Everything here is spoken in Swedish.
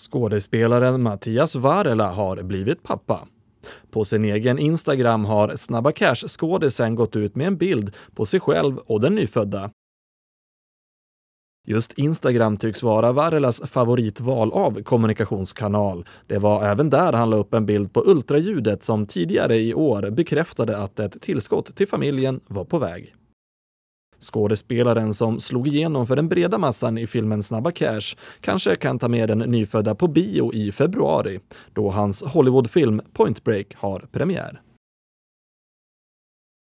Skådespelaren Mattias Varela har blivit pappa. På sin egen Instagram har Snabba Cash-skådisen gått ut med en bild på sig själv och den nyfödda. Just Instagram tycks vara Varelas favoritval av kommunikationskanal. Det var även där han la upp en bild på ultraljudet som tidigare i år bekräftade att ett tillskott till familjen var på väg. Skådespelaren som slog igenom för den breda massan i filmen Snabba Cash kanske kan ta med den nyfödda på bio i februari, då hans Hollywoodfilm Point Break har premiär.